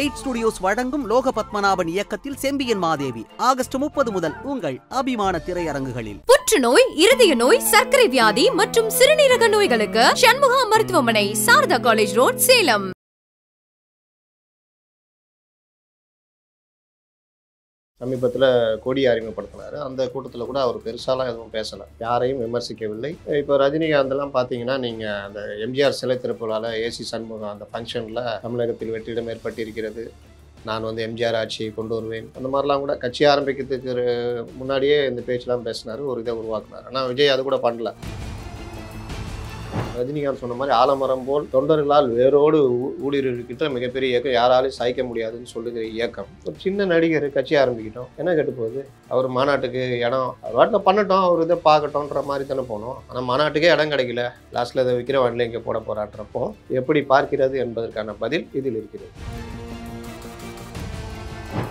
eight studios வழங்கும் லோக பத்மநாபன் இயக்கத்தில் செம்பியன் மாதேவி ஆகஸ்ட் முப்பது முதல் உங்கள் அபிமான திரையரங்குகளில் புற்றுநோய் இருதய நோய் சர்க்கரை வியாதி மற்றும் சிறுநீரக நோய்களுக்கு சண்முகா மருத்துவமனை சாரதா காலேஜ் ரோட் சேலம் சமீபத்தில் கொடி அறிமுகப்படுத்தினார் அந்த கூட்டத்தில் கூட அவர் பெருசாலாம் எதுவும் பேசலை யாரையும் விமர்சிக்கவில்லை இப்போ ரஜினிகாந்த்லாம் பார்த்தீங்கன்னா நீங்கள் அந்த எம்ஜிஆர் சிலை திருப்பலால் ஏசி சண்முகம் அந்த ஃபங்க்ஷனில் தமிழகத்தில் வெற்றிடம் ஏற்பட்டிருக்கிறது நான் வந்து எம்ஜிஆர் ஆட்சியை கொண்டு வருவேன் அந்த மாதிரிலாம் கூட கட்சி ஆரம்பிக்கிறதுக்கு முன்னாடியே இந்த பேச்செலாம் பேசினார் ஒரு இதை உருவாக்குனார் ஆனால் விஜய் அது கூட பண்ணல ரஜினிகாந்த் சொன்ன மாதிரி ஆலமரம் போல் தொண்டர்களால் வேரோடு ஊழியர்கிட்ட மிகப்பெரிய இயக்கம் யாராலையும் சாய்க்க முடியாதுன்னு சொல்லுகிற இயக்கம் ஒரு சின்ன நடிகர் கட்சி ஆரம்பிக்கிட்டோம் என்ன கேட்டு போகுது அவர் மாநாட்டுக்கு இடம் வாட்டில் பண்ணட்டும் அவர் இதை பார்க்கட்டோன்ற மாதிரி தானே போனோம் ஆனால் மாநாட்டுக்கே இடம் கிடைக்கல லாஸ்ட்டில் இதை விற்கிற வண்டியில் இங்கே போட போராட்டுறப்போ எப்படி பார்க்கிறது என்பதற்கான பதில் இதில் இருக்கிறது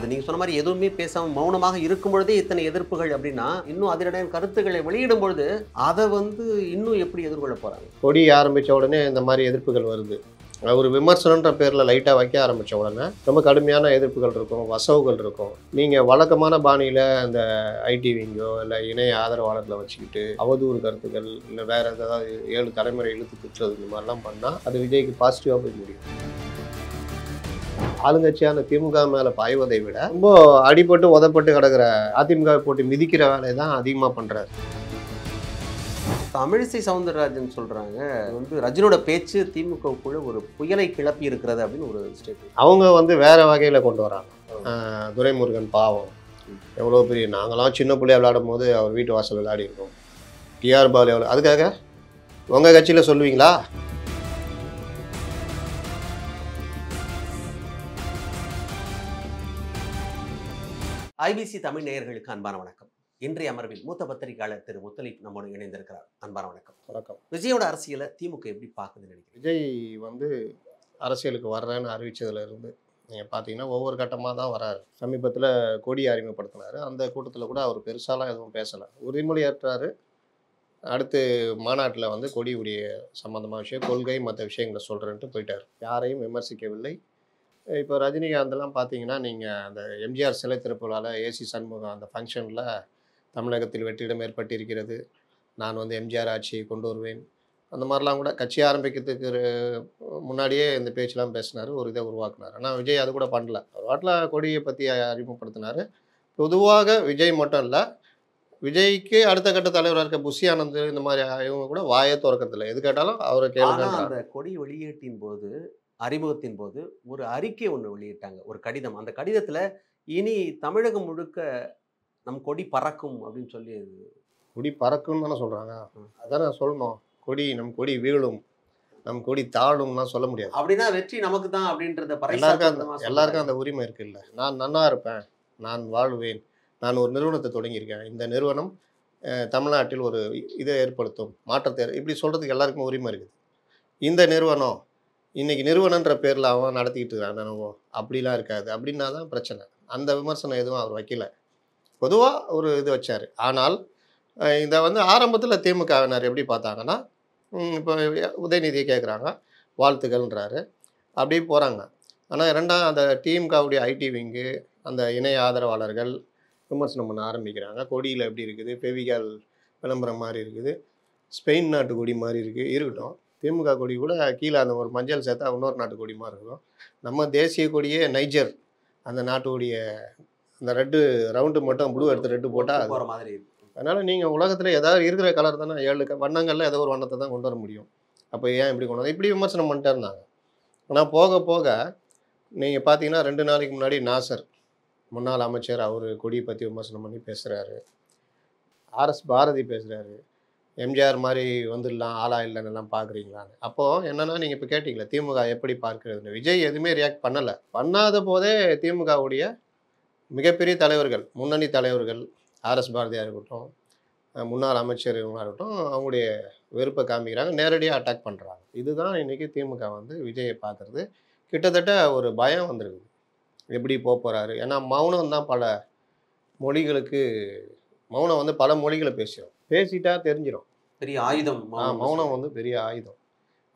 நீங்கள் சொன்ன மாதிரி எதுவுமே பேசாமல் மௌனமாக இருக்கும் பொழுதே இத்தனை எதிர்ப்புகள் அப்படின்னா இன்னும் அதிரடைய கருத்துக்களை வெளியிடும் பொழுது அதை வந்து இன்னும் எப்படி எதிர்கொள்ள போகிறாங்க கொடி ஆரம்பித்த உடனே இந்த மாதிரி எதிர்ப்புகள் வருது ஒரு விமர்சனன்ற பேரில் லைட்டாக வைக்க ஆரம்பித்த உடனே ரொம்ப கடுமையான எதிர்ப்புகள் இருக்கும் வசவுகள் இருக்கும் நீங்கள் வழக்கமான பாணியில் அந்த ஐடிவிங்கோ இல்லை இணைய ஆதரவாளர்களை வச்சுக்கிட்டு அவதூறு கருத்துக்கள் இல்லை வேறு ஏதாவது ஏழு தலைமுறை இழுத்து திட்டுறது இந்த மாதிரிலாம் பண்ணால் அது விஜய்க்கு பாசிட்டிவாக போய் முடியும் ஆளுங்கட்சியான திமுக மேலே பாய்வதை விட ரொம்ப அடிபட்டு உதப்பட்டு கிடக்கிற அதிமுக போட்டு மிதிக்கிற வேலையை தான் அதிகமாக பண்ணுறாரு தமிழிசை சவுந்தரராஜன் சொல்கிறாங்க வந்து ரஜினோட பேச்சு திமுகவுக்குள்ள ஒரு புயலை கிளப்பி இருக்கிறது அப்படின்னு ஒரு ஸ்டேட் அவங்க வந்து வேறு வகையில் கொண்டு வராங்க துரைமுருகன் பாவம் எவ்வளோ பெரிய நாங்களாம் சின்ன பிள்ளைய விளையாடும் போது அவர் வீட்டு வாசல் விளையாடி இருக்கோம் டிஆர் பால் எவ்வளோ அதுக்காக உங்கள் கட்சியில் சொல்லுவீங்களா ஐபிசி தமிழ் நேயர்களுக்கு அன்பான வணக்கம் இன்றைய அமர்வில் மூத்த பத்திரிகையாளர் திரு முத்தலீப் நம்மோடு இணைந்திருக்கிறார் அன்பான வணக்கம் வணக்கம் விஜயோட அரசியலை திமுக எப்படி பார்க்குதுன்னு நினைக்கிறேன் விஜய் வந்து அரசியலுக்கு வர்றேன்னு அறிவித்ததுலேருந்து நீங்கள் பார்த்தீங்கன்னா ஒவ்வொரு கட்டமாக தான் வராரு சமீபத்தில் கொடி அறிமுகப்படுத்தினார் அந்த கூட்டத்தில் கூட அவர் பெருசாலாம் எதுவும் பேசலை உறுதிமொழி ஏற்றாரு அடுத்து மாநாட்டில் வந்து கொடியுடைய சம்மந்தமான விஷயம் கொள்கை மற்ற விஷயங்களை சொல்கிறேன்ட்டு போயிட்டார் யாரையும் விமர்சிக்கவில்லை இப்போ ரஜினிகாந்த்லாம் பார்த்தீங்கன்னா நீங்கள் அந்த எம்ஜிஆர் சிலை திருப்பலால் ஏசி சண்முகம் அந்த ஃபங்க்ஷனில் தமிழகத்தில் வெற்றிடம் ஏற்பட்டிருக்கிறது நான் வந்து எம்ஜிஆர் ஆட்சியை கொண்டு வருவேன் அந்த மாதிரிலாம் கூட கட்சி ஆரம்பிக்கிறதுக்கு முன்னாடியே இந்த பேச்செலாம் பேசினார் ஒரு இதை உருவாக்குனார் ஆனால் விஜய் அது கூட பண்ணல ஒரு வாட்டில் கொடியை பற்றி அறிமுகப்படுத்தினார் பொதுவாக விஜய் மட்டும் இல்லை விஜய்க்கு அடுத்த கட்ட தலைவராக இருக்க புஷி ஆனந்த் இந்த மாதிரி இவங்க கூட வாயை திறக்கறதில்ல எது கேட்டாலும் அவரை கேள்வி அந்த கொடி வெளியீட்டின் போது அறிமுகத்தின் போது ஒரு அறிக்கை ஒன்று வெளியிட்டாங்க ஒரு கடிதம் அந்த கடிதத்தில் இனி தமிழகம் முழுக்க நம் கொடி பறக்கும் அப்படின்னு சொல்லி கொடி பறக்கும்னு தானே சொல்கிறாங்க அதான் சொல்லணும் கொடி நம் கொடி வீழும் நம் கொடி தாழும்னா சொல்ல முடியாது அப்படின்னா வெற்றி நமக்கு தான் அப்படின்றத எல்லாருக்கும் எல்லாருக்கும் அந்த உரிமை இல்லை நான் நன்னா இருப்பேன் நான் வாழ்வேன் நான் ஒரு நிறுவனத்தை தொடங்கியிருக்கேன் இந்த நிறுவனம் தமிழ்நாட்டில் ஒரு இதை ஏற்படுத்தும் மாற்றத்தை இப்படி சொல்கிறதுக்கு எல்லாருக்கும் உரிமை இருக்குது இந்த நிறுவனம் இன்றைக்கி நிறுவனன்ற பேரில் அவன் நடத்திக்கிட்டு இருக்கான் தினமும் அப்படிலாம் இருக்காது அப்படின்னா தான் பிரச்சனை அந்த விமர்சனம் எதுவும் அவர் வைக்கல பொதுவாக ஒரு இது வச்சார் ஆனால் இதை வந்து ஆரம்பத்தில் திமுகவினர் எப்படி பார்த்தாங்கன்னா இப்போ உதயநிதியை கேட்குறாங்க வாழ்த்துக்கள்ன்றாரு அப்படியே போகிறாங்க ஆனால் ரெண்டாம் அந்த டிமுகவுடைய ஐடி விங்கு அந்த இணைய ஆதரவாளர்கள் விமர்சனம் பண்ண ஆரம்பிக்கிறாங்க கொடியில் எப்படி இருக்குது பெவிகால் விளம்பரம் மாதிரி இருக்குது ஸ்பெயின் நாட்டு கொடி மாதிரி இருக்குது இருக்கட்டும் திமுக கொடி கூட கீழே அந்த ஒரு மஞ்சள் சேர்த்தா இன்னொரு நாட்டு கொடி மாதிரி இருக்கும் நம்ம தேசிய கொடியே நைஜர் அந்த நாட்டுடைய அந்த ரெட்டு ரவுண்டு மட்டும் ப்ளூ எடுத்து ரெட்டு போட்டால் அது மாதிரி அதனால் நீங்கள் உலகத்தில் ஏதாவது இருக்கிற கலர் தானே ஏழு வண்ணங்களில் ஏதோ ஒரு வண்ணத்தை தான் கொண்டு வர முடியும் அப்போ ஏன் இப்படி கொண்டு வந்து இப்படி விமர்சனம் பண்ணிட்டே இருந்தாங்க ஆனால் போக போக நீங்கள் பார்த்தீங்கன்னா ரெண்டு நாளைக்கு முன்னாடி நாசர் முன்னாள் அமைச்சர் அவர் கொடியை பற்றி விமர்சனம் பண்ணி பேசுகிறாரு ஆர்எஸ் பாரதி பேசுகிறாரு எம்ஜிஆர் மாதிரி வந்துடலாம் ஆளா இல்லைன்னெல்லாம் பார்க்குறீங்களான்னு அப்போது என்னென்னா நீங்கள் இப்போ கேட்டிங்களா திமுக எப்படி பார்க்குறதுன்னு விஜய் எதுவுமே ரியாக்ட் பண்ணலை பண்ணாத போதே திமுகவுடைய மிகப்பெரிய தலைவர்கள் முன்னணி தலைவர்கள் ஆர்எஸ் பாரதியாக இருக்கட்டும் முன்னாள் அமைச்சர் இருக்கட்டும் அவங்களுடைய வெறுப்பை காமிக்கிறாங்க நேரடியாக அட்டாக் பண்ணுறாங்க இதுதான் இன்றைக்கி திமுக வந்து விஜயை பார்க்குறது கிட்டத்தட்ட ஒரு பயம் வந்துருக்குது எப்படி போக போகிறாரு ஏன்னா மௌனம் தான் பல மொழிகளுக்கு மௌனம் வந்து பல மொழிகளை பேசிடும் பேசிட்டா தெரிஞ்சிடும் பெரிய ஆயுதம் மௌனம் வந்து பெரிய ஆயுதம்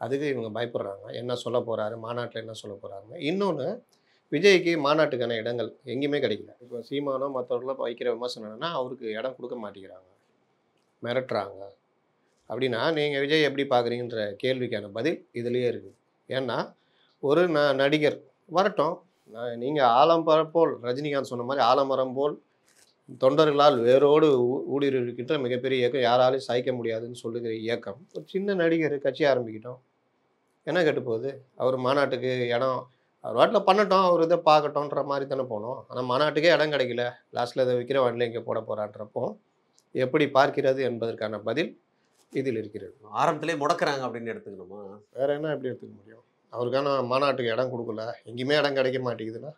அதுக்கு இவங்க பயப்படுறாங்க என்ன சொல்ல போகிறாரு மாநாட்டில் என்ன சொல்ல போகிறாங்க இன்னொன்று விஜய்க்கு மாநாட்டுக்கான இடங்கள் எங்கேயுமே கிடைக்கல இப்போ சீமானோ மற்றவர்களோ வைக்கிற விமர்சனம்னா அவருக்கு இடம் கொடுக்க மாட்டேங்கிறாங்க மிரட்டுறாங்க அப்படின்னா நீங்கள் விஜய் எப்படி பார்க்குறீங்கன்ற கேள்விக்கான பதில் இதுலேயே இருக்குது ஏன்னா ஒரு ந நடிகர் வரட்டும் நீங்கள் ஆலம்பரம் போல் ரஜினிகாந்த் சொன்ன மாதிரி ஆலமரம் போல் தொண்டர்களால் வேரோடு ஊடுருக்கின்ற மிகப்பெரிய இயக்கம் யாராலையும் சகிக்க முடியாதுன்னு சொல்லுகிற இயக்கம் ஒரு சின்ன நடிகர் கட்சி ஆரம்பிக்கிட்டோம் என்ன கேட்டு போகுது அவர் மாநாட்டுக்கு இடம் அவர் வாட்டில் பண்ணட்டும் அவர் இதை பார்க்கட்டோன்ற மாதிரி தானே போனோம் ஆனால் மாநாட்டுக்கே இடம் கிடைக்கல லாஸ்ட்டில் இதை விற்கிற வண்டியில் இங்கே போட போகிறான்றப்போ எப்படி பார்க்கிறது என்பதற்கான பதில் இதில் இருக்கிறது ஆரம்பத்திலே முடக்கிறாங்க அப்படின்னு எடுத்துக்கணுமா வேறு என்ன எப்படி எடுத்துக்க முடியும் அவருக்கான மாநாட்டுக்கு இடம் கொடுக்கல எங்கேயுமே இடம் கிடைக்க மாட்டேங்குதுன்னா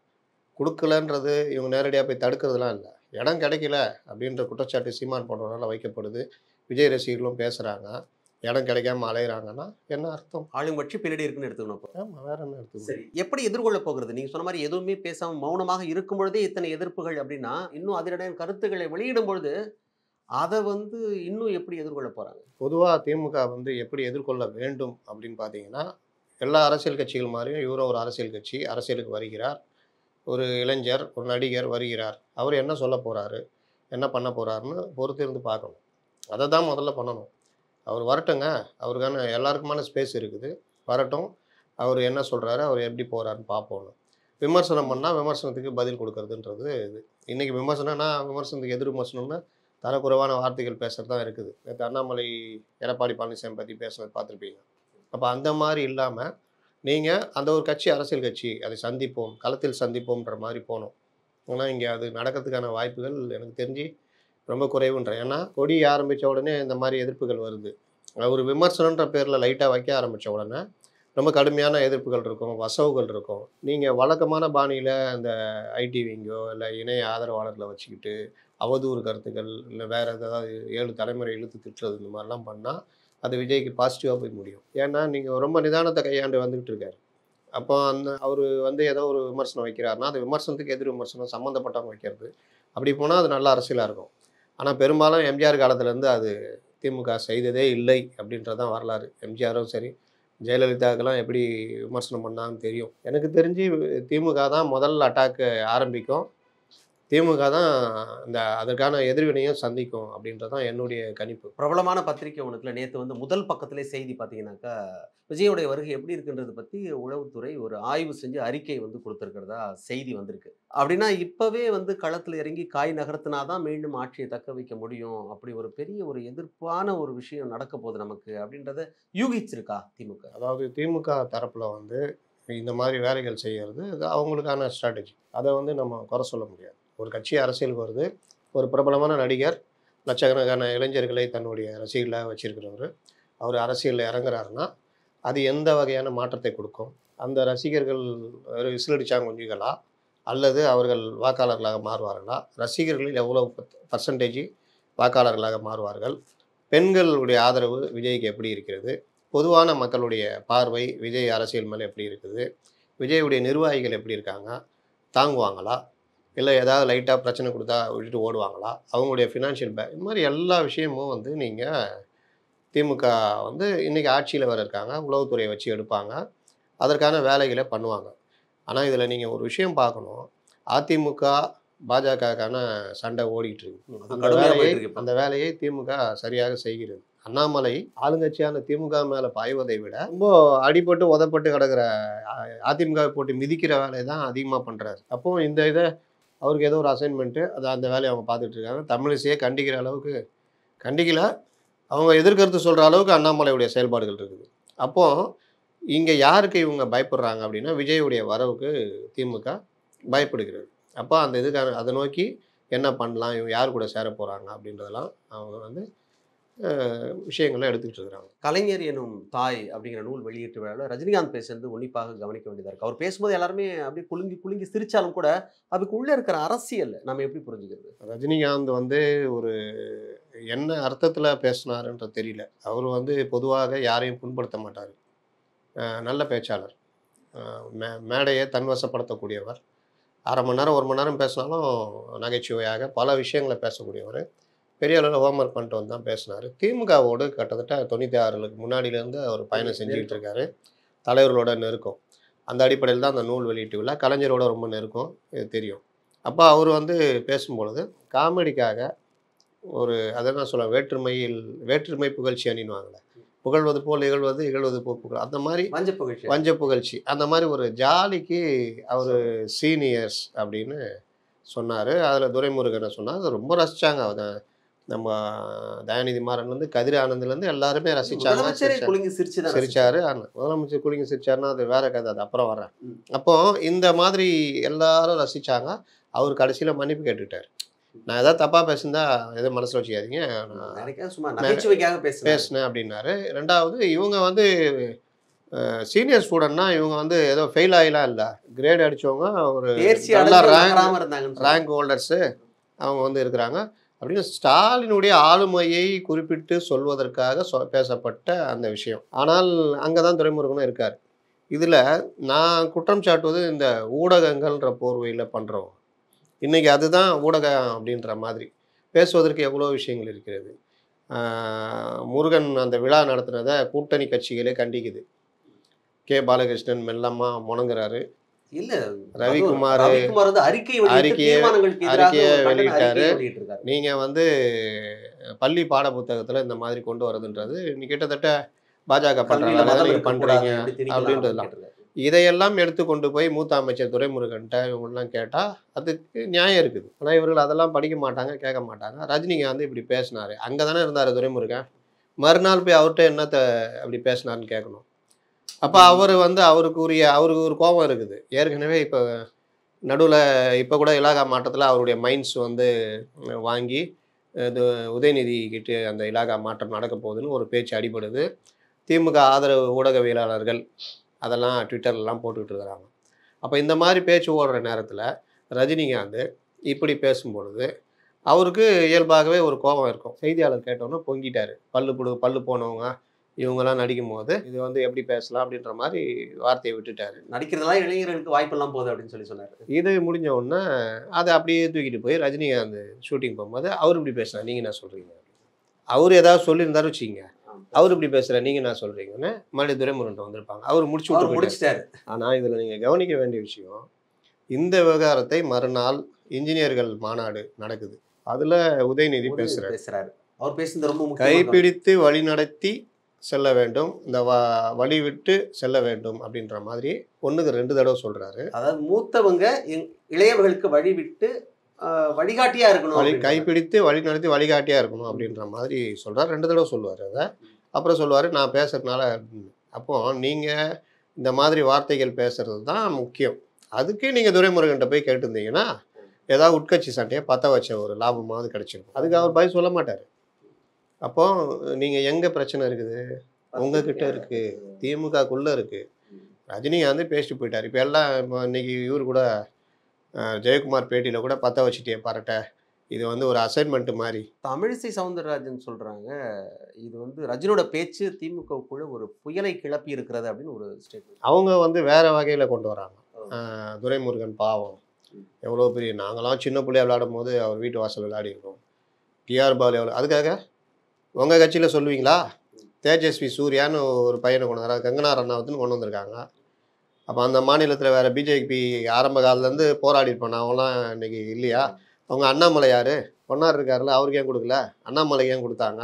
கொடுக்கலன்றது இவங்க நேரடியாக போய் தடுக்கிறதுலாம் இல்லை இடம் கிடைக்கல அப்படின்ற குற்றச்சாட்டு சீமான் போன்றவரால் வைக்கப்படுது விஜய் ரசிகர்களும் பேசுகிறாங்க இடம் கிடைக்காம அலையிறாங்கன்னா என்ன அர்த்தம் ஆளுங்கட்சி பின்னாடி இருக்குன்னு எடுத்துக்கணும் ஆமாம் வேற என்ன எடுத்துக்கணும் சரி எப்படி எதிர்கொள்ள போகிறது நீங்கள் சொன்ன மாதிரி எதுவுமே பேசாமல் மௌனமாக இருக்கும் பொழுதே இத்தனை எதிர்ப்புகள் அப்படின்னா இன்னும் அதனுடைய கருத்துக்களை வெளியிடும் பொழுது அதை வந்து இன்னும் எப்படி எதிர்கொள்ள போகிறாங்க பொதுவாக திமுக வந்து எப்படி எதிர்கொள்ள வேண்டும் அப்படின்னு பார்த்தீங்கன்னா எல்லா அரசியல் கட்சிகள் மாதிரியும் இவரும் ஒரு அரசியல் கட்சி அரசியலுக்கு வருகிறார் ஒரு இளைஞர் ஒரு நடிகர் வருகிறார் அவர் என்ன சொல்ல போகிறாரு என்ன பண்ண போகிறாருன்னு பொறுத்திருந்து பார்க்கணும் அதை தான் முதல்ல பண்ணணும் அவர் வரட்டுங்க அவருக்கான எல்லாருக்குமான ஸ்பேஸ் இருக்குது வரட்டும் அவர் என்ன சொல்கிறாரு அவர் எப்படி போகிறாருன்னு பார்ப்போம் விமர்சனம் பண்ணால் விமர்சனத்துக்கு பதில் கொடுக்கறதுன்றது இது இன்றைக்கி விமர்சனம்னா விமர்சனத்துக்கு எதிர் விமர்சனம்னா தரக்குறைவான வார்த்தைகள் பேசுகிறது தான் இருக்குது நேற்று அண்ணாமலை எடப்பாடி பழனிசாமி பற்றி பேசுனது பார்த்துருப்பீங்க அப்போ அந்த மாதிரி இல்லாமல் நீங்கள் அந்த ஒரு கட்சி அரசியல் கட்சி அதை சந்திப்போம் களத்தில் சந்திப்போம்ன்ற மாதிரி போனோம் ஆனால் இங்கே அது நடக்கிறதுக்கான வாய்ப்புகள் எனக்கு தெரிஞ்சு ரொம்ப குறைவுன்றேன் ஏன்னா கொடி ஆரம்பித்த உடனே இந்த மாதிரி எதிர்ப்புகள் வருது ஒரு விமர்சனன்ற பேரில் லைட்டாக வைக்க ஆரம்பித்த உடனே ரொம்ப கடுமையான எதிர்ப்புகள் இருக்கும் வசவுகள் இருக்கும் நீங்கள் வழக்கமான பாணியில் அந்த ஐடி விங்கோ இல்லை இணைய ஆதரவாளர்களை வச்சுக்கிட்டு அவதூறு கருத்துக்கள் இல்லை வேறு ஏதாவது ஏழு தலைமுறை இழுத்து திட்டுறது இந்த மாதிரிலாம் பண்ணால் அது விஜய்க்கு பாசிட்டிவாக போய் முடியும் ஏன்னா நீங்கள் ரொம்ப நிதானத்தை கையாண்டு வந்துக்கிட்டு இருக்காரு அப்போ அந்த அவர் வந்து ஏதோ ஒரு விமர்சனம் வைக்கிறாருன்னா அது விமர்சனத்துக்கு எதிர் விமர்சனம் சம்மந்தப்பட்டவங்க வைக்கிறது அப்படி போனால் அது நல்ல அரசியலாக இருக்கும் ஆனால் பெரும்பாலும் எம்ஜிஆர் காலத்துலேருந்து அது திமுக செய்ததே இல்லை அப்படின்றது தான் வரலாறு எம்ஜிஆரும் சரி ஜெயலலிதாக்கெல்லாம் எப்படி விமர்சனம் பண்ணாங்கன்னு தெரியும் எனக்கு தெரிஞ்சு திமுக தான் முதல் அட்டாக்கு ஆரம்பிக்கும் திமுக தான் இந்த அதற்கான எதிர்வினையும் சந்திக்கும் அப்படின்றது தான் என்னுடைய கணிப்பு பிரபலமான பத்திரிகை ஒன்றுக்கில் நேற்று வந்து முதல் பக்கத்திலே செய்தி பார்த்தீங்கன்னாக்கா விஜயோடைய வருகை எப்படி இருக்குன்றது பற்றி உளவுத்துறை ஒரு ஆய்வு செஞ்சு அறிக்கை வந்து கொடுத்துருக்கிறதா செய்தி வந்திருக்கு அப்படின்னா இப்போவே வந்து களத்தில் இறங்கி காய் நகர்த்தினா தான் மீண்டும் ஆட்சியை தக்க வைக்க முடியும் அப்படி ஒரு பெரிய ஒரு எதிர்ப்பான ஒரு விஷயம் நடக்க போகுது நமக்கு அப்படின்றத யூகிச்சிருக்கா திமுக அதாவது திமுக தரப்பில் வந்து இந்த மாதிரி வேலைகள் செய்கிறது அவங்களுக்கான ஸ்ட்ராட்டஜி அதை வந்து நம்ம குறை சொல்ல முடியாது ஒரு கட்சி அரசியலுக்கு வருது ஒரு பிரபலமான நடிகர் லட்சக்கணக்கான இளைஞர்களை தன்னுடைய ரசிகர்களாக வச்சிருக்கிறவர் அவர் அரசியலில் இறங்குறாருன்னா அது எந்த வகையான மாற்றத்தை கொடுக்கும் அந்த ரசிகர்கள் விசிலடிச்சாங்க கொஞ்சங்களா அல்லது அவர்கள் வாக்காளர்களாக மாறுவார்களா ரசிகர்களில் எவ்வளோ பர்சன்டேஜ் வாக்காளர்களாக மாறுவார்கள் பெண்களுடைய ஆதரவு விஜய்க்கு எப்படி இருக்கிறது பொதுவான மக்களுடைய பார்வை விஜய் அரசியல் மேலே எப்படி இருக்குது விஜயுடைய நிர்வாகிகள் எப்படி இருக்காங்க தாங்குவாங்களா இல்லை ஏதாவது லைட்டாக பிரச்சனை கொடுத்தா விட்டுட்டு ஓடுவாங்களா அவங்களுடைய ஃபினான்ஷியல் பேக் இது மாதிரி எல்லா விஷயமும் வந்து நீங்கள் திமுக வந்து இன்றைக்கி ஆட்சியில் வர இருக்காங்க உளவுத்துறையை வச்சு எடுப்பாங்க அதற்கான வேலைகளை பண்ணுவாங்க ஆனால் இதில் நீங்கள் ஒரு விஷயம் பார்க்கணும் அதிமுக பாஜகக்கான சண்டை ஓடிட்டு இருக்கு அந்த வேலையை அந்த வேலையை திமுக சரியாக செய்கிறது அண்ணாமலை ஆளுங்கட்சியான திமுக மேலே பாய்வதை விட ரொம்ப அடிபட்டு உதப்பட்டு கிடக்கிற அதிமுக போட்டு மிதிக்கிற வேலையை தான் அதிகமாக பண்ணுறாரு அப்போது இந்த இதை அவருக்கு ஏதோ ஒரு அசைன்மெண்ட்டு அது அந்த வேலையை அவங்க பார்த்துட்ருக்காங்க தமிழிசையை கண்டிக்கிற அளவுக்கு கண்டிக்கல அவங்க எதிர்கருத்து சொல்கிற அளவுக்கு அண்ணாமலையுடைய செயல்பாடுகள் இருக்குது அப்போது இங்கே யாருக்கு இவங்க பயப்படுறாங்க அப்படின்னா விஜயுடைய வரவுக்கு திமுக பயப்படுகிறது அப்போ அந்த இதுக்கான அதை நோக்கி என்ன பண்ணலாம் இவங்க யார் கூட சேர போகிறாங்க அப்படின்றதெல்லாம் அவங்க வந்து விஷயங்களை எடுத்துக்கிட்டு இருக்கிறாங்க கலைஞர் எனும் தாய் அப்படிங்கிற நூல் வெளியிட்டு விழாவில் ரஜினிகாந்த் பேசுறது உன்னிப்பாக கவனிக்க வேண்டியதாக இருக்குது அவர் பேசும்போது எல்லாருமே அப்படியே குலுங்கி குலுங்கி சிரித்தாலும் கூட அதுக்கு உள்ளே இருக்கிற அரசியல் நம்ம எப்படி புரிஞ்சுக்கிறது ரஜினிகாந்த் வந்து ஒரு என்ன அர்த்தத்தில் பேசினாருன்ற தெரியல அவர் வந்து பொதுவாக யாரையும் புண்படுத்த மாட்டார் நல்ல பேச்சாளர் மே மேடையை தன்வசப்படுத்தக்கூடியவர் அரை மணி நேரம் ஒரு மணி நேரம் பேசினாலும் நகைச்சுவையாக பல விஷயங்களை பேசக்கூடியவர் பெரிய அளவில் ஹோம்ஒர்க் பண்ணிட்டு வந்து தான் பேசினார் திமுகவோடு கிட்டத்தட்ட தொண்ணூற்றி ஆறுகளுக்கு முன்னாடியிலேருந்து அவர் பயணம் செஞ்சுக்கிட்டு இருக்காரு தலைவர்களோட நெருக்கம் அந்த அடிப்படையில் தான் அந்த நூல் வெளியிட்டு விழா கலைஞரோட ரொம்ப நெருக்கம் இது தெரியும் அப்போ அவர் வந்து பேசும்பொழுது காமெடிக்காக ஒரு அதை நான் சொல்ல வேற்றுமையில் வேற்றுமை புகழ்ச்சி அணிவாங்களே புகழ்வது போல் இகழ்வது இகழ்வது போல் புகழ் அந்த மாதிரி வஞ்ச புகழ்ச்சி வஞ்ச புகழ்ச்சி அந்த மாதிரி ஒரு ஜாலிக்கு அவர் சீனியர்ஸ் அப்படின்னு சொன்னார் அதில் துரைமுருகனை சொன்னார் அது ரொம்ப ரசித்தாங்க அதை நம்ம தயாநிதி மாறன் வந்து கதிர் இருந்து எல்லாருமே ரசிச்சாங்க சிரிச்சாரு முதலமைச்சர் குளிங்க சிரிச்சாருன்னா அது வேற கதை அது அப்புறம் வர்றேன் அப்போ இந்த மாதிரி எல்லாரும் ரசிச்சாங்க அவர் கடைசியில் மன்னிப்பு கேட்டுக்கிட்டார் நான் ஏதாவது தப்பாக பேசுந்தா எதுவும் மனசில் வச்சுக்காதீங்க பேசினேன் அப்படின்னாரு ரெண்டாவது இவங்க வந்து சீனியர் ஸ்டூடெண்ட்னா இவங்க வந்து ஏதோ ஃபெயில் ஆகிலாம் இல்லை கிரேட் அடித்தவங்க ஒரு ரேங்க் ரேங்க் ஹோல்டர்ஸு அவங்க வந்து இருக்கிறாங்க அப்படின்னு ஸ்டாலினுடைய ஆளுமையை குறிப்பிட்டு சொல்வதற்காக சொ பேசப்பட்ட அந்த விஷயம் ஆனால் அங்கே தான் துறைமுருகனும் இருக்கார் இதில் நான் குற்றம் சாட்டுவது இந்த ஊடகங்கள்ன்ற போர்வையில் பண்ணுறோம் இன்றைக்கி அதுதான் ஊடகம் அப்படின்ற மாதிரி பேசுவதற்கு எவ்வளோ விஷயங்கள் இருக்கிறது முருகன் அந்த விழா நடத்தினதை கூட்டணி கட்சிகளே கண்டிக்குது கே பாலகிருஷ்ணன் மெல்லம்மா முணங்குறாரு இல்ல ரவிக்குமார் ரவிக்குமார் வந்து அறிக்கை அறிக்கையை வெளியிட்டாரு நீங்க வந்து பள்ளி பாட புத்தகத்துல இந்த மாதிரி கொண்டு வரதுன்றது கிட்டத்தட்ட பாஜக பண்றாங்க பண்றீங்க அப்படின்றது இதையெல்லாம் எடுத்து கொண்டு போய் மூத்த அமைச்சர் துரைமுருகன்ட்ட இவங்கெல்லாம் கேட்டால் அதுக்கு நியாயம் இருக்குது ஆனால் இவர்கள் அதெல்லாம் படிக்க மாட்டாங்க கேட்க மாட்டாங்க ரஜினிகாந்த் இப்படி பேசினார் அங்கே தானே இருந்தார் துரைமுருகன் மறுநாள் போய் அவர்கிட்ட என்னத்தை அப்படி பேசினார்னு கேட்கணும் அப்போ அவர் வந்து அவருக்குரிய அவருக்கு ஒரு கோபம் இருக்குது ஏற்கனவே இப்போ நடுவில் இப்போ கூட இலாகா மாற்றத்தில் அவருடைய மைண்ட்ஸ் வந்து வாங்கி இது உதயநிதி கிட்டே அந்த இலாகா மாற்றம் நடக்க போகுதுன்னு ஒரு பேச்சு அடிபடுது திமுக ஆதரவு ஊடகவியலாளர்கள் அதெல்லாம் ட்விட்டர்லாம் போட்டுக்கிட்டு இருக்கிறாங்க அப்போ இந்த மாதிரி பேச்சு ஓடுற நேரத்தில் ரஜினிகாந்த் இப்படி பேசும்பொழுது அவருக்கு இயல்பாகவே ஒரு கோபம் இருக்கும் செய்தியாளர் கேட்டோன்னா பொங்கிட்டார் பல்லு பிடு பல்லு போனவங்க இவங்கெல்லாம் நடிக்கும் போது இது வந்து எப்படி பேசலாம் அப்படின்ற மாதிரி வார்த்தையை விட்டுட்டாரு நடிக்கிறதெல்லாம் இளைஞர்களுக்கு வாய்ப்பெல்லாம் போகுது அப்படின்னு சொல்லி சொன்னார் இது முடிஞ்ச உடனே அதை அப்படியே தூக்கிட்டு போய் ரஜினிகாந்த் ஷூட்டிங் போகும்போது அவர் இப்படி பேசினார் நீங்கள் என்ன சொல்கிறீங்க அவர் ஏதாவது சொல்லியிருந்தாரு வச்சுக்கிங்க அவர் இப்படி பேசுகிற நீங்கள் என்ன சொல்கிறீங்கன்னு மறுபடியும் துரைமுருகன் வந்திருப்பாங்க அவர் முடிச்சு விட்டு முடிச்சிட்டாரு ஆனால் இதில் நீங்கள் கவனிக்க வேண்டிய விஷயம் இந்த விவகாரத்தை மறுநாள் இன்ஜினியர்கள் மாநாடு நடக்குது அதில் உதயநிதி பேசுகிறார் பேசுகிறாரு அவர் பேசுறது ரொம்ப கைப்பிடித்து வழிநடத்தி செல்ல வேண்டும் இந்த வ வழி விட்டு செல்ல வேண்டும் அப்படின்ற மாதிரி ஒன்றுக்கு ரெண்டு தடவை சொல்கிறாரு அதாவது மூத்தவங்க இளையவர்களுக்கு வழி விட்டு வழிகாட்டியாக இருக்கணும் வழி கைப்பிடித்து வழி நடத்தி வழிகாட்டியாக இருக்கணும் அப்படின்ற மாதிரி சொல்கிறார் ரெண்டு தடவை சொல்லுவார் அதை அப்புறம் சொல்லுவார் நான் பேசுகிறதுனால அப்போது நீங்கள் இந்த மாதிரி வார்த்தைகள் பேசுகிறது தான் முக்கியம் அதுக்கே நீங்கள் துரைமுருகன்ட்ட போய் கேட்டிருந்தீங்கன்னா ஏதாவது உட்கட்சி சண்டையை பற்ற வச்ச ஒரு லாபமாவது கிடச்சிருக்கும் அதுக்கு அவர் பயம் சொல்ல மாட்டார் அப்போ நீங்கள் எங்கே பிரச்சனை இருக்குது உங்ககிட்ட இருக்கு திமுகக்குள்ளே இருக்கு வந்து பேசிட்டு போயிட்டார் இப்போ எல்லாம் இப்போ இன்னைக்கு இவர் கூட ஜெயக்குமார் பேட்டியில் கூட பற்ற வச்சுட்டே பரட்டை இது வந்து ஒரு அசைன்மெண்ட் மாதிரி தமிழிசை சவுந்தரராஜன் சொல்கிறாங்க இது வந்து ரஜினோட பேச்சு திமுகவுக்குள்ள ஒரு புயலை கிளப்பி இருக்கிறது அப்படின்னு ஒரு ஸ்டேட்மெண்ட் அவங்க வந்து வேற வகையில் கொண்டு வராங்க துரைமுருகன் பாவம் எவ்வளோ பெரிய நாங்களாம் சின்ன பிள்ளையா விளையாடும் போது அவர் வீட்டு வாசல் விளையாடி இருக்கோம் டிஆர் பால் எவ்வளோ அதுக்காக உங்கள் கட்சியில் சொல்லுவீங்களா தேஜஸ்வி சூர்யான்னு ஒரு பையனை கொண்டு வந்தார் கங்கனா ரனாவத்துன்னு கொண்டு வந்திருக்காங்க அப்போ அந்த மாநிலத்தில் வேறு பிஜேபி ஆரம்ப காலத்துலேருந்து போராடி இருப்பான் அவங்களாம் இன்றைக்கி இல்லையா அவங்க அண்ணாமலை யார் பொன்னார் இருக்கார்ல அவருக்கு ஏன் கொடுக்கல அண்ணாமலைக்கு ஏன் கொடுத்தாங்க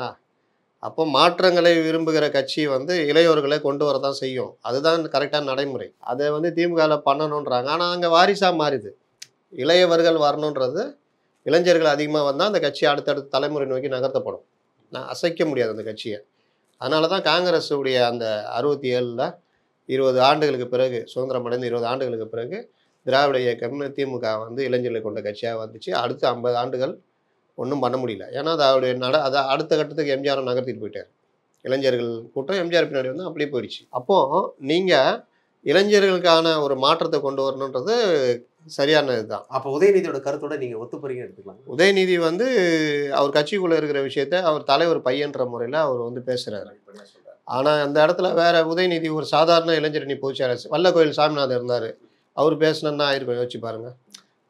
அப்போ மாற்றங்களை விரும்புகிற கட்சி வந்து இளையோர்களை கொண்டு வர தான் செய்யும் அதுதான் கரெக்டான நடைமுறை அதை வந்து திமுகவில் பண்ணணுன்றாங்க ஆனால் அங்கே வாரிசாக மாறுது இளையவர்கள் வரணுன்றது இளைஞர்கள் அதிகமாக வந்தால் அந்த கட்சி அடுத்தடுத்த தலைமுறை நோக்கி நகர்த்தப்படும் நான் அசைக்க முடியாது அந்த கட்சியை அதனால தான் காங்கிரஸுடைய அந்த அறுபத்தி ஏழில் இருபது ஆண்டுகளுக்கு பிறகு சுதந்திரம் அடைந்து இருபது ஆண்டுகளுக்கு பிறகு திராவிட இயக்கம் திமுக வந்து இளைஞர்களை கொண்ட கட்சியாக வந்துச்சு அடுத்து ஐம்பது ஆண்டுகள் ஒன்றும் பண்ண முடியல ஏன்னா அது அவருடைய நட அதை அடுத்த கட்டத்துக்கு எம்ஜிஆர் நகர்த்திட்டு போயிட்டார் இளைஞர்கள் கூட்டம் எம்ஜிஆர் பின்னாடி வந்து அப்படியே போயிடுச்சு அப்போது நீங்கள் இளைஞர்களுக்கான ஒரு மாற்றத்தை கொண்டு வரணுன்றது சரியானது தான் அப்போ உதயநிதியோட கருத்தோட நீங்கள் ஒத்து எடுத்துக்கலாம் உதயநிதி வந்து அவர் கட்சிக்குள்ளே இருக்கிற விஷயத்த அவர் தலைவர் பையன்ற முறையில் அவர் வந்து பேசுகிறாரு ஆனால் அந்த இடத்துல வேற உதயநிதி ஒரு சாதாரண இளைஞரணி வல்ல வல்லக்கோயில் சாமிநாதன் இருந்தார் அவர் பேசினா ஆயிருக்கும் யோசிச்சு பாருங்க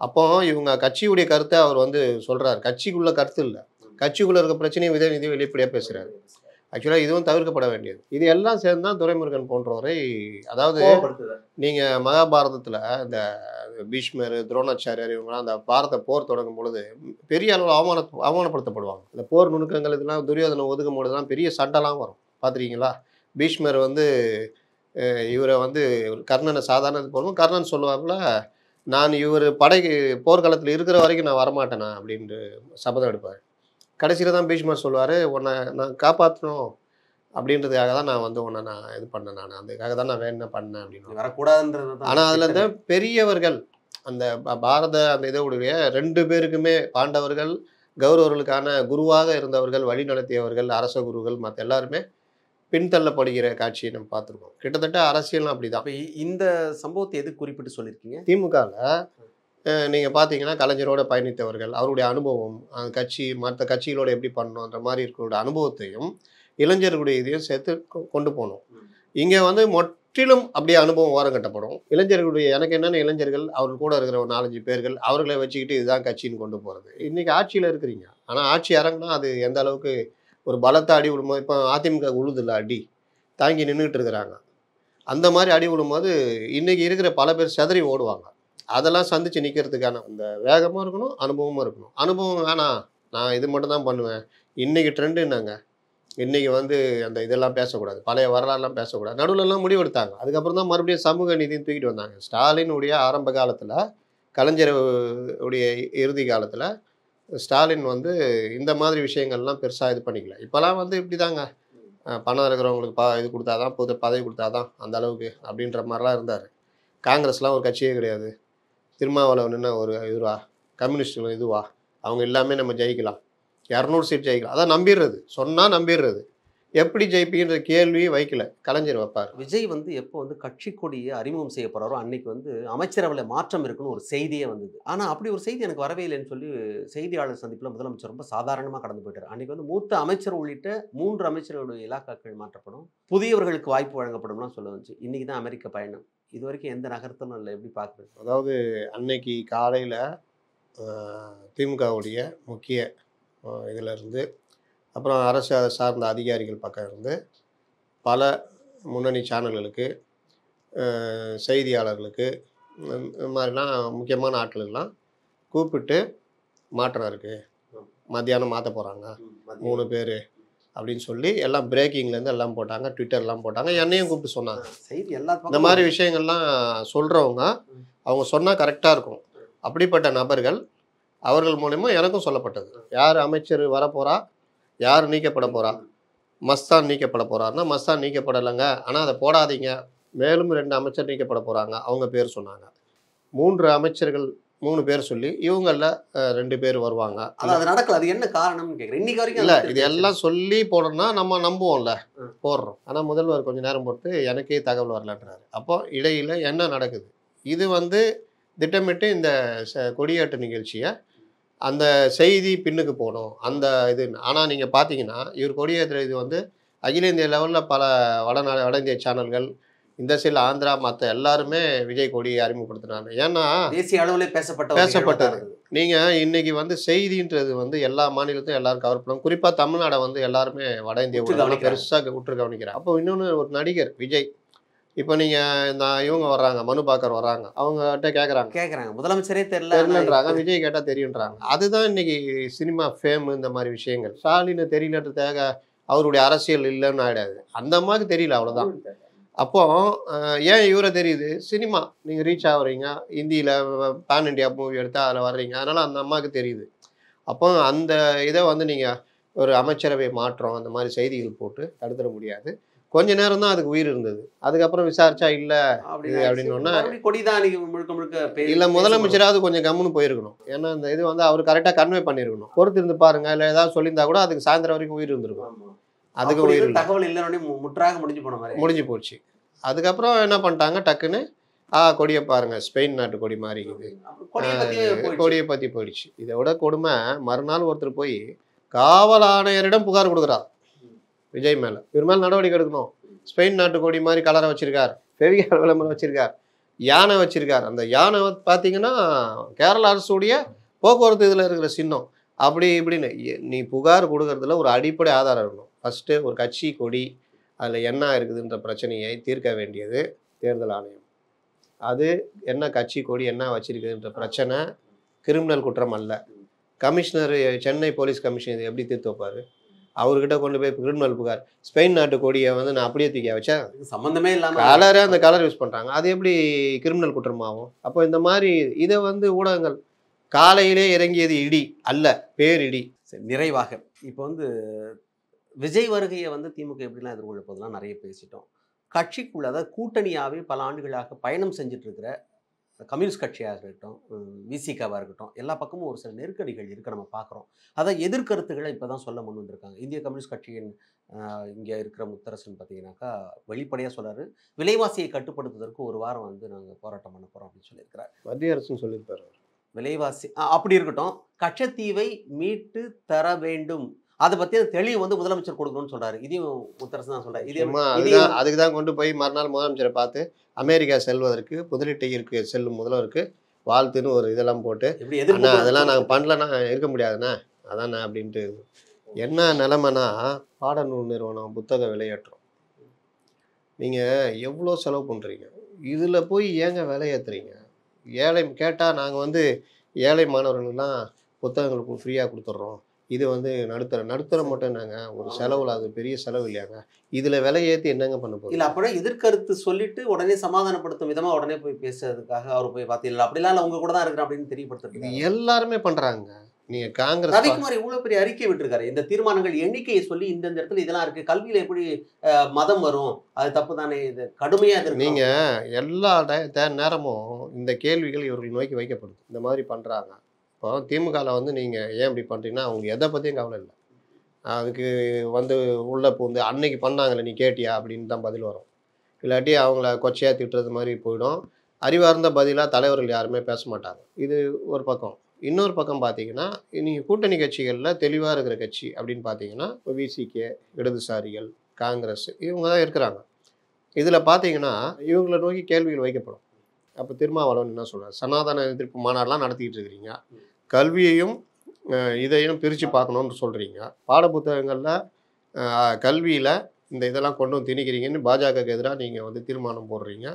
அப்போ இவங்க கட்சியுடைய கருத்தை அவர் வந்து சொல்கிறார் கட்சிக்குள்ள கருத்து இல்லை கட்சிக்குள்ளே இருக்க பிரச்சனையை உதயநிதி வெளிப்படையாக பேசுகிறாரு ஆக்சுவலாக இதுவும் தவிர்க்கப்பட வேண்டியது இது எல்லாம் சேர்ந்து தான் துரைமுருகன் போன்றவரை அதாவது நீங்கள் மகாபாரதத்தில் இந்த பீஷ்மர் துரோணாச்சாரியர் இவங்களாம் அந்த பாரத போர் தொடங்கும் பொழுது பெரிய அளவில் அவமான அவமானப்படுத்தப்படுவாங்க இந்த போர் நுணுக்கங்கள் இதெல்லாம் துரியோதனை ஒதுக்கும் பொழுதுலாம் பெரிய சண்டைலாம் வரும் பார்த்துருக்கீங்களா பீஷ்மர் வந்து இவரை வந்து கர்ணனை சாதாரண போடுவோம் கர்ணன் சொல்லுவாப்புல நான் இவர் படைக்கு போர்க்களத்தில் இருக்கிற வரைக்கும் நான் வரமாட்டேனா அப்படின்ட்டு சபதம் எடுப்பார் கடைசியில் தான் பீஷ்மர் சொல்லுவார் உன்னை நான் காப்பாற்றணும் அப்படின்றதுக்காக தான் நான் வந்து உன்னை நான் இது பண்ணேன் நான் அதுக்காக தான் நான் வேணும் பண்ணேன் அப்படின்னு வரக்கூடாதுன்றது ஆனால் அதில் இருந்து பெரியவர்கள் அந்த பாரத அந்த இதோடைய ரெண்டு பேருக்குமே பாண்டவர்கள் கௌரவர்களுக்கான குருவாக இருந்தவர்கள் வழி நடத்தியவர்கள் அரச குருகள் மற்ற எல்லாருமே பின்தள்ளப்படுகிற காட்சியை நம்ம பார்த்துருக்கோம் கிட்டத்தட்ட அரசியல்லாம் அப்படி தான் இந்த சம்பவத்தை எது குறிப்பிட்டு சொல்லியிருக்கீங்க திமுகவில் நீங்கள் பார்த்தீங்கன்னா கலைஞரோட பயணித்தவர்கள் அவருடைய அனுபவம் அந்த கட்சி மற்ற கட்சிகளோடு எப்படி அந்த மாதிரி இருக்கிற அனுபவத்தையும் இளைஞர்களுடைய இதையும் சேர்த்து கொண்டு போகணும் இங்கே வந்து முற்றிலும் அப்படியே அனுபவம் கட்டப்படும் இளைஞர்களுடைய எனக்கு என்னென்ன இளைஞர்கள் அவர்கள் கூட இருக்கிற ஒரு நாலஞ்சு பேர்கள் அவர்களை வச்சுக்கிட்டு இதுதான் கட்சின்னு கொண்டு போகிறது இன்றைக்கி ஆட்சியில் இருக்கிறீங்க ஆனால் ஆட்சி இறங்கினா அது எந்த அளவுக்கு ஒரு பலத்த அடி விடும்போது இப்போ அதிமுக உழுது இல்லை அடி தாங்கி நின்றுட்டு இருக்கிறாங்க அந்த மாதிரி அடி விடும்போது இன்றைக்கி இருக்கிற பல பேர் செதறி ஓடுவாங்க அதெல்லாம் சந்தித்து நிற்கிறதுக்கான அந்த வேகமாக இருக்கணும் அனுபவமும் இருக்கணும் அனுபவம் வேணாம் நான் இது மட்டும் தான் பண்ணுவேன் இன்றைக்கி ட்ரெண்டு என்னங்க இன்றைக்கி வந்து அந்த இதெல்லாம் பேசக்கூடாது பழைய வரலாறுலாம் பேசக்கூடாது நடுவில்லாம் முடிவெடுத்தாங்க அதுக்கப்புறம் தான் மறுபடியும் சமூக நீதினு தூக்கிட்டு வந்தாங்க ஸ்டாலினுடைய ஆரம்ப காலத்தில் கலைஞர் உடைய இறுதி காலத்தில் ஸ்டாலின் வந்து இந்த மாதிரி விஷயங்கள்லாம் பெருசாக இது பண்ணிக்கல இப்போலாம் வந்து இப்படி தாங்க பணம் இருக்கிறவங்களுக்கு பா இது கொடுத்தா தான் புது பதவி கொடுத்தா தான் அந்த அளவுக்கு அப்படின்ற மாதிரிலாம் இருந்தார் காங்கிரஸ்லாம் ஒரு கட்சியே கிடையாது திருமாவளவன் என்ன ஒரு இதுவா கம்யூனிஸ்ட்டுகளும் இதுவா அவங்க எல்லாமே நம்ம ஜெயிக்கலாம் இரநூறு சீட் ஜெயிக்கலாம் அதான் நம்பிடுறது சொன்னால் நம்பிடுறது எப்படி ஜெயிப்பீங்கிற கேள்வியை வைக்கல கலைஞர் வைப்பார் விஜய் வந்து எப்போ வந்து கட்சி கொடியை அறிமுகம் செய்ய போகிறாரோ அன்னைக்கு வந்து அமைச்சரவையில் மாற்றம் இருக்குன்னு ஒரு செய்தியே வந்தது ஆனால் அப்படி ஒரு செய்தி எனக்கு வரவே இல்லைன்னு சொல்லி செய்தியாளர் சந்திப்பில் முதலமைச்சர் ரொம்ப சாதாரணமாக கடந்து போயிட்டார் அன்னைக்கு வந்து மூத்த அமைச்சர் உள்ளிட்ட மூன்று அமைச்சர்களுடைய இலாக்காக்கள் மாற்றப்படும் புதியவர்களுக்கு வாய்ப்பு வழங்கப்படும்லாம் சொல்ல வந்துச்சு இன்றைக்கி தான் அமெரிக்க பயணம் இது வரைக்கும் எந்த நகரத்திலும் இல்லை எப்படி பார்க்குறது அதாவது அன்னைக்கு காலையில் திமுகவுடைய முக்கிய இதில் இருந்து அப்புறம் அரசு அதை சார்ந்த அதிகாரிகள் பக்கம் இருந்து பல முன்னணி சேனல்களுக்கு செய்தியாளர்களுக்கு இந்த மாதிரிலாம் முக்கியமான ஆட்களுக்கெல்லாம் கூப்பிட்டு மாற்றம் இருக்குது மத்தியானம் மாற்ற போகிறாங்க மூணு பேர் அப்படின்னு சொல்லி எல்லாம் பிரேக்கிங்லேருந்து எல்லாம் போட்டாங்க ட்விட்டர்லாம் போட்டாங்க என்னையும் கூப்பிட்டு சொன்னாங்க செய்தி எல்லாம் இந்த மாதிரி விஷயங்கள்லாம் சொல்கிறவங்க அவங்க சொன்னால் கரெக்டாக இருக்கும் அப்படிப்பட்ட நபர்கள் அவர்கள் மூலயமா எனக்கும் சொல்லப்பட்டது யார் அமைச்சர் வரப்போகிறா யார் நீக்கப்பட போகிறா மஸ்தான் நீக்கப்பட போகிறாருன்னா மஸ்தான் நீக்கப்படலைங்க ஆனால் அதை போடாதீங்க மேலும் ரெண்டு அமைச்சர் நீக்கப்பட போகிறாங்க அவங்க பேர் சொன்னாங்க மூன்று அமைச்சர்கள் மூணு பேர் சொல்லி இவங்களில் ரெண்டு பேர் வருவாங்க அது நடக்கல அது என்ன காரணம்னு கேட்குறேன் இன்னைக்கு வரைக்கும் இல்லை இது எல்லாம் சொல்லி போடணும்னா நம்ம நம்புவோம்ல போடுறோம் ஆனால் முதல்வர் கொஞ்சம் நேரம் பொறுத்து எனக்கே தகவல் வரலன்றாரு அப்போ இடையில் என்ன நடக்குது இது வந்து திட்டமிட்டு இந்த கொடியேற்ற நிகழ்ச்சியை அந்த செய்தி பின்னுக்கு போகணும் அந்த இது ஆனால் நீங்கள் பார்த்தீங்கன்னா இவர் கொடியேற்ற இது வந்து அகில இந்திய லெவலில் பல வடநா வட இந்திய சேனல்கள் இந்த சைடில் ஆந்திரா மற்ற எல்லாருமே விஜய் கொடியை அறிமுகப்படுத்தினாங்க ஏன்னா தேசிய அளவில் பேசப்பட்ட பேசப்பட்டது நீங்கள் இன்னைக்கு வந்து செய்தின்றது வந்து எல்லா மாநிலத்தையும் எல்லாரும் கவர் பண்ணும் குறிப்பாக தமிழ்நாடை வந்து எல்லாருமே வட இந்திய பெருசாக உற்று கவனிக்கிறேன் அப்போ இன்னொன்று ஒரு நடிகர் விஜய் இப்போ நீங்கள் நான் இவங்க வர்றாங்க மனு பாக்கர் வர்றாங்க அவங்ககிட்ட கேட்குறாங்க கேட்குறாங்க முதலமைச்சரே தெரியல தெரியலன்றாங்க விஜய் கேட்டால் தெரியுன்றாங்க அதுதான் இன்னைக்கு சினிமா ஃபேம் இந்த மாதிரி விஷயங்கள் ஸ்டாலின் தெரியலன்றதாக அவருடைய அரசியல் இல்லைன்னு ஆகிடாது அந்த மாதிரி தெரியல அவ்வளோதான் அப்போ ஏன் இவரை தெரியுது சினிமா நீங்கள் ரீச் ஆகுறீங்க ஹிந்தியில் பேன் இண்டியா மூவி எடுத்தால் அதில் வர்றீங்க அதனால் அந்த அம்மாவுக்கு தெரியுது அப்போ அந்த இதை வந்து நீங்கள் ஒரு அமைச்சரவை மாற்றம் அந்த மாதிரி செய்திகள் போட்டு தடுத்துட முடியாது கொஞ்ச நேரம் தான் அதுக்கு உயிர் இருந்தது அதுக்கப்புறம் விசாரிச்சா இல்லை அப்படின்னு இல்லை முதலமைச்சராவது கொஞ்சம் கம்முன்னு போயிருக்கணும் ஏன்னா இந்த இது வந்து அவர் கரெக்டாக கன்வே பண்ணிருக்கணும் பொறுத்து இருந்து பாருங்க இல்லை ஏதாவது சொல்லியிருந்தா கூட அதுக்கு சாயந்தரம் வரைக்கும் உயிர் இருந்திருக்கும் அதுக்கு உயிர் தகவல் இல்லைன்னு முற்றாக முடிஞ்சு போன மாதிரி முடிஞ்சு போச்சு அதுக்கப்புறம் என்ன பண்ணிட்டாங்க டக்குன்னு ஆ கொடியை பாருங்க ஸ்பெயின் நாட்டு கொடி மாறிக்குது கொடியை பத்தி போயிடுச்சு இதை விட கொடுமை மறுநாள் ஒருத்தர் போய் காவல் ஆணையரிடம் புகார் கொடுக்குறா விஜய் மேலே இவர் மேலே நடவடிக்கை எடுக்கணும் ஸ்பெயின் நாட்டுக்கோடி மாதிரி கலரை வச்சிருக்கார் ஃபெவிகால் விளம்பரம் வச்சிருக்கார் யானை வச்சிருக்கார் அந்த யானை பார்த்தீங்கன்னா கேரள அரசுடைய போக்குவரத்து இதில் இருக்கிற சின்னம் அப்படி இப்படின்னு நீ புகார் கொடுக்கறதுல ஒரு அடிப்படை ஆதாரம் இருக்கணும் ஃபஸ்ட்டு ஒரு கட்சி கொடி அதில் என்ன இருக்குதுன்ற பிரச்சனையை தீர்க்க வேண்டியது தேர்தல் ஆணையம் அது என்ன கட்சி கொடி என்ன வச்சிருக்குதுன்ற பிரச்சனை கிரிமினல் குற்றம் அல்ல கமிஷனர் சென்னை போலீஸ் கமிஷன் இதை எப்படி தீர்த்து வைப்பார் அவர்கிட்ட கொண்டு போய் கிரிமினல் புகார் ஸ்பெயின் நாட்டு கொடியை வந்து நான் அப்படியே தூக்கி வச்சேன் சம்மந்தமே இல்லாமல் கலரே அந்த கலர் யூஸ் பண்ணுறாங்க அது எப்படி கிரிமினல் குற்றமாகும் அப்போ இந்த மாதிரி இதை வந்து ஊடகங்கள் காலையிலே இறங்கியது இடி அல்ல பேரிடி நிறைவாக இப்போ வந்து விஜய் வருகையை வந்து திமுக எப்படிலாம் எதிர்கொள்ள போதெல்லாம் நிறைய பேசிட்டோம் கட்சிக்குள்ளதை கூட்டணியாகவே பல ஆண்டுகளாக பயணம் செஞ்சுட்டு இருக்கிற கம்யூனிஸ்ட் கட்சியாக இருக்கட்டும் விசிகாவாக இருக்கட்டும் எல்லா பக்கமும் ஒரு சில நெருக்கடிகள் இருக்க நம்ம பார்க்குறோம் அதை எதிர்கருத்துக்களை இப்போ தான் சொல்ல முன் வந்திருக்காங்க இந்திய கம்யூனிஸ்ட் கட்சியின் இங்கே இருக்கிற முத்தரசன் பார்த்தீங்கன்னாக்கா வெளிப்படையாக சொல்கிறாரு விலைவாசியை கட்டுப்படுத்துவதற்கு ஒரு வாரம் வந்து நாங்கள் போராட்டம் பண்ண போகிறோம் அப்படின்னு சொல்லியிருக்கிறார் மத்திய அரசுன்னு சொல்லியிருப்பார் விலைவாசி அப்படி இருக்கட்டும் கச்சத்தீவை மீட்டு தர வேண்டும் அதை பத்தி தெளிவு வந்து முதலமைச்சர் கொடுக்கணும்னு சொல்றாரு இதையும் முத்தரசு தான் சொல்கிறார் இது அதுக்கு தான் கொண்டு போய் மறுநாள் முதலமைச்சரை பார்த்து அமெரிக்கா செல்வதற்கு முதலீட்டையிற்கு செல்லும் முதல்வருக்கு வாழ்த்துன்னு ஒரு இதெல்லாம் போட்டு அண்ணா அதெல்லாம் நாங்கள் பண்ணலன்னா இருக்க முடியாதுண்ணா அதாண்ணா அப்படின்ட்டு என்ன நிலமைனா பாடநூல் நிறுவனம் புத்தக விலையேற்றம் நீங்கள் எவ்வளோ செலவு பண்ணுறீங்க இதில் போய் ஏங்க விலையேற்றுறீங்க ஏழை கேட்டால் நாங்கள் வந்து ஏழை மாணவர்கள்லாம் புத்தகங்களுக்கு ஃப்ரீயாக கொடுத்துட்றோம் இது வந்து நடுத்தர நடுத்தர மட்டும் என்னங்க ஒரு செலவில் அது பெரிய செலவு இல்லையாங்க இதில் விலை ஏற்றி என்னங்க பண்ண போகுது இல்லை அப்படியே எதிர்கருத்து சொல்லிட்டு உடனே சமாதானப்படுத்தும் விதமாக உடனே போய் பேசுறதுக்காக அவர் போய் பார்த்தீங்களா அப்படிலாம் இல்லை உங்க கூட தான் இருக்கிறேன் அப்படின்னு தெரியப்படுத்துறது எல்லாருமே பண்ணுறாங்க நீங்க காங்கிரஸ் ரவிக்குமார் இவ்வளவு பெரிய அறிக்கை விட்டுருக்காரு இந்த தீர்மானங்கள் எண்ணிக்கையை சொல்லி இந்தந்த இடத்துல இதெல்லாம் இருக்கு கல்வியில எப்படி மதம் வரும் அது தப்பு தானே இது கடுமையா இருக்கு நீங்க எல்லா நேரமும் இந்த கேள்விகள் இவர்கள் நோக்கி வைக்கப்படுது இந்த மாதிரி பண்றாங்க இப்போ திமுகவில் வந்து நீங்கள் ஏன் இப்படி பண்ணுறீங்கன்னா அவங்க எதை பற்றியும் கவலை இல்லை அதுக்கு வந்து உள்ளே வந்து அன்னைக்கு பண்ணாங்களே நீ கேட்டியா அப்படின்னு தான் பதில் வரும் இல்லாட்டி அவங்கள கொச்சையாக திட்டுறது மாதிரி போயிடும் அறிவார்ந்த பதிலாக தலைவர்கள் யாருமே பேச மாட்டாங்க இது ஒரு பக்கம் இன்னொரு பக்கம் பார்த்தீங்கன்னா நீங்கள் கூட்டணி கட்சிகளில் தெளிவாக இருக்கிற கட்சி அப்படின்னு பார்த்தீங்கன்னா விசிகே இடதுசாரிகள் காங்கிரஸ் இவங்க தான் இருக்கிறாங்க இதில் பார்த்தீங்கன்னா இவங்களை நோக்கி கேள்விகள் வைக்கப்படும் அப்போ திருமாவளவன் என்ன சொல்கிறார் சனாதன எதிர்ப்பு மாநாடெலாம் நடத்திக்கிட்டு இருக்கிறீங்க கல்வியையும் இதையும் பிரித்து பார்க்கணுன்னு சொல்கிறீங்க பாட புத்தகங்களில் கல்வியில் இந்த இதெல்லாம் கொண்டு வந்து திணிக்கிறீங்கன்னு பாஜகவுக்கு எதிராக நீங்கள் வந்து தீர்மானம் போடுறீங்க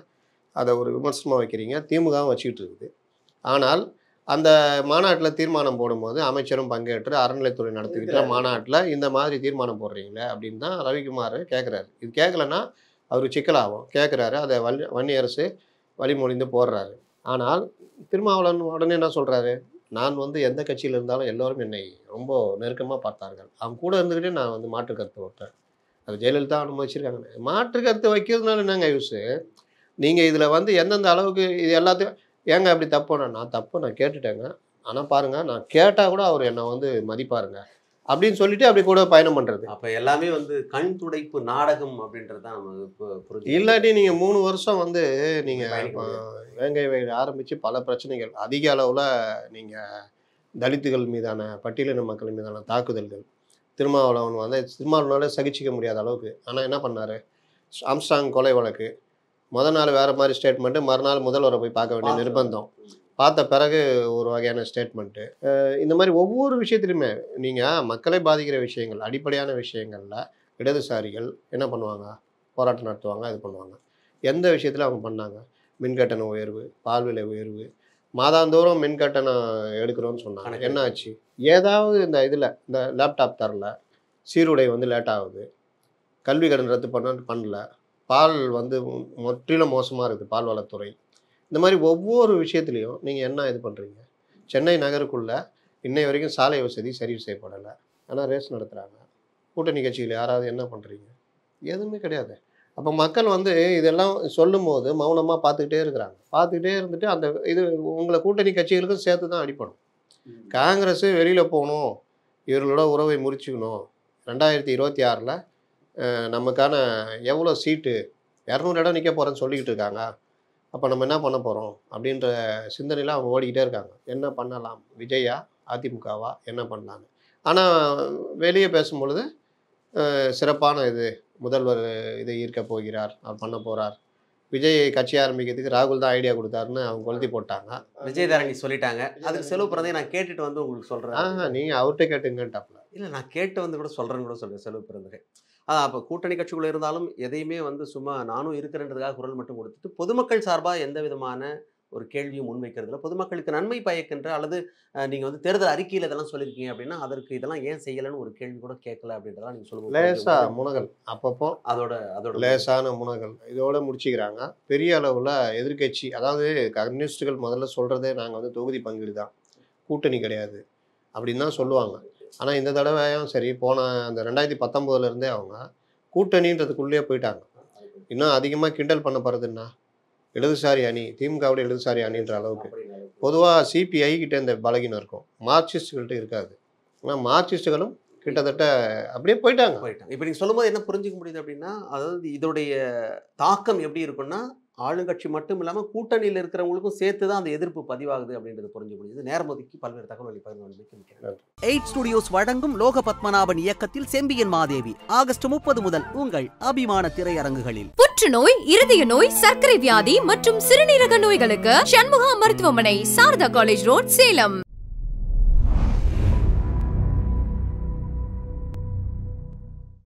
அதை ஒரு விமர்சனமாக வைக்கிறீங்க திமுகவும் வச்சுக்கிட்டு இருக்குது ஆனால் அந்த மாநாட்டில் தீர்மானம் போடும்போது அமைச்சரும் பங்கேற்று அறநிலைத்துறை நடத்திக்கிட்ட மாநாட்டில் இந்த மாதிரி தீர்மானம் போடுறீங்களே அப்படின்னு தான் ரவிக்குமார் கேட்குறாரு இது கேட்கலன்னா அவர் சிக்கலாகும் கேட்குறாரு அதை வள்ளி வன்னியரசு வழிமொழிந்து போடுறாரு ஆனால் திருமாவளவன் உடனே என்ன சொல்கிறாரு நான் வந்து எந்த கட்சியில் இருந்தாலும் எல்லோரும் என்னை ரொம்ப நெருக்கமாக பார்த்தார்கள் அவங்க கூட இருந்துக்கிட்டே நான் வந்து மாற்று கருத்து வைப்பேன் அது ஜெயலலிதா அனுமதிச்சிருக்காங்க மாற்று கருத்து வைக்கிறதுனால என்னங்க யூஸு நீங்கள் இதில் வந்து எந்தெந்த அளவுக்கு இது எல்லாத்தையும் ஏங்க அப்படி தப்போனா நான் தப்பு நான் கேட்டுட்டேங்க ஆனால் பாருங்கள் நான் கேட்டால் கூட அவர் என்னை வந்து மதிப்பாருங்க அப்படின்னு சொல்லிட்டு அப்படி கூட பயணம் பண்றது அப்ப எல்லாமே வந்து கண் துடைப்பு நாடகம் அப்படின்றது தான் இல்லாட்டி நீங்க மூணு வருஷம் வந்து நீங்க வேங்கை வயல் ஆரம்பிச்சு பல பிரச்சனைகள் அதிக அளவுல நீங்க தலித்துகள் மீதான பட்டியலின மக்கள் மீதான தாக்குதல்கள் திருமாவளவன் வந்து திருமாவளவனால சகிச்சிக்க முடியாத அளவுக்கு ஆனால் என்ன பண்ணாரு ஆம்ஸ்டாங் கொலை வழக்கு முதல் நாள் வேற மாதிரி ஸ்டேட்மெண்ட்டு மறுநாள் முதல்வரை போய் பார்க்க வேண்டிய நிர்பந்தம் பார்த்த பிறகு ஒரு வகையான ஸ்டேட்மெண்ட்டு இந்த மாதிரி ஒவ்வொரு விஷயத்துலையுமே நீங்கள் மக்களை பாதிக்கிற விஷயங்கள் அடிப்படையான விஷயங்களில் இடதுசாரிகள் என்ன பண்ணுவாங்க போராட்டம் நடத்துவாங்க இது பண்ணுவாங்க எந்த விஷயத்தில் அவங்க பண்ணாங்க மின்கட்டண உயர்வு பால் விலை உயர்வு மாதாந்தோறும் மின்கட்டணம் எடுக்கிறோன்னு சொன்னாங்க என்ன ஆச்சு ஏதாவது இந்த இதில் இந்த லேப்டாப் தரல சீருடை வந்து லேட் ஆகுது கல்வி கடன் ரத்து பண்ண பண்ணல பால் வந்து முற்றிலும் மோசமாக இருக்குது பால்வளத்துறை இந்த மாதிரி ஒவ்வொரு விஷயத்துலையும் நீங்கள் என்ன இது பண்ணுறீங்க சென்னை நகருக்குள்ளே இன்னை வரைக்கும் சாலை வசதி சரி செய்யப்படலை ஆனால் ரேஸ் நடத்துகிறாங்க கூட்டணி கட்சியில் யாராவது என்ன பண்ணுறீங்க எதுவுமே கிடையாது அப்போ மக்கள் வந்து இதெல்லாம் சொல்லும்போது மௌனமாக பார்த்துக்கிட்டே இருக்கிறாங்க பார்த்துக்கிட்டே இருந்துட்டு அந்த இது உங்களை கூட்டணி கட்சிகளுக்கும் சேர்த்து தான் அடிப்படும் காங்கிரஸ் வெளியில் போகணும் இவர்களோட உறவை முறிச்சுக்கணும் ரெண்டாயிரத்தி இருபத்தி ஆறில் நமக்கான எவ்வளோ சீட்டு இரநூறு இடம் நிற்க போகிறேன்னு சொல்லிக்கிட்டு இருக்காங்க அப்போ நம்ம என்ன பண்ண போகிறோம் அப்படின்ற சிந்தனையில் அவங்க ஓடிக்கிட்டே இருக்காங்க என்ன பண்ணலாம் விஜயா அதிமுகவா என்ன பண்ணலான்னு ஆனால் வெளியே பேசும்பொழுது சிறப்பான இது முதல்வர் இதை ஈர்க்க போகிறார் அவர் பண்ண போகிறார் விஜய் கட்சி ஆரம்பிக்கிறதுக்கு ராகுல் தான் ஐடியா கொடுத்தாருன்னு அவங்க கொளுத்தி போட்டாங்க விஜய் தாரணி சொல்லிட்டாங்க அதுக்கு செலவு பிறந்தே நான் கேட்டுட்டு வந்து உங்களுக்கு சொல்கிறேன் ஆ நீங்கள் அவர்கிட்ட கேட்டுங்கட்டாப்ல இல்லை நான் கேட்டு வந்து கூட சொல்கிறேன்னு கூட சொல்கிறேன் செலவு பிறந்தகை அதான் அப்போ கூட்டணி கட்சிகள் இருந்தாலும் எதையுமே வந்து சும்மா நானும் இருக்கிறேன்றதுக்காக குரல் மட்டும் கொடுத்துட்டு பொதுமக்கள் சார்பாக எந்த விதமான ஒரு கேள்வியும் முன்வைக்கிறதுல பொதுமக்களுக்கு நன்மை பயக்கின்ற அல்லது நீங்கள் வந்து தேர்தல் அறிக்கையில் இதெல்லாம் சொல்லியிருக்கீங்க அப்படின்னா அதற்கு இதெல்லாம் ஏன் செய்யலைன்னு ஒரு கேள்வி கூட கேட்கல அப்படின்றதெல்லாம் நீங்கள் சொல்லுங்கள் லேசாக முனகல் அப்பப்போ அதோட அதோட லேசான முனகல் இதோட முடிச்சுக்கிறாங்க பெரிய அளவில் எதிர்கட்சி அதாவது கம்யூனிஸ்டுகள் முதல்ல சொல்கிறதே நாங்கள் வந்து தொகுதி பங்கீடு தான் கூட்டணி கிடையாது அப்படின்னு தான் சொல்லுவாங்க ஆனால் இந்த தடவையும் சரி போன அந்த ரெண்டாயிரத்தி பத்தொம்போதுலேருந்தே அவங்க கூட்டணின்றதுக்குள்ளேயே போயிட்டாங்க இன்னும் அதிகமாக கிண்டல் பண்ண போகிறதுன்னா இடதுசாரி அணி திமுகவுடைய இடதுசாரி அணின்ற அளவுக்கு பொதுவாக சிபிஐ கிட்ட இந்த பலகீனம் இருக்கும் மார்க்சிஸ்டுகள்கிட்ட இருக்காது ஆனால் மார்க்சிஸ்டுகளும் கிட்டத்தட்ட அப்படியே போயிட்டாங்க போயிட்டாங்க இப்போ நீங்கள் சொல்லும்போது என்ன புரிஞ்சிக்க முடியுது அப்படின்னா அதாவது இதோடைய தாக்கம் எப்படி இருக்குன்னா ஆளுங்கட்சி மட்டும் இல்லாமல் கூட்டணியில் இருக்கிறவங்களுக்கும் சேர்த்து தான் அந்த எதிர்ப்பு பதிவாகுது அப்படின்றது புரிஞ்சு முடியுது நேரம் ஒதுக்கி பல்வேறு தகவல் எயிட் ஸ்டுடியோஸ் வழங்கும் லோக பத்மநாபன் இயக்கத்தில் செம்பியன் மாதேவி ஆகஸ்ட் முப்பது முதல் உங்கள் அபிமான திரையரங்குகளில் புற்றுநோய் இருதய நோய் சர்க்கரை வியாதி மற்றும் சிறுநீரக நோய்களுக்கு சண்முகா மருத்துவமனை சாரதா காலேஜ் ரோட் சேலம்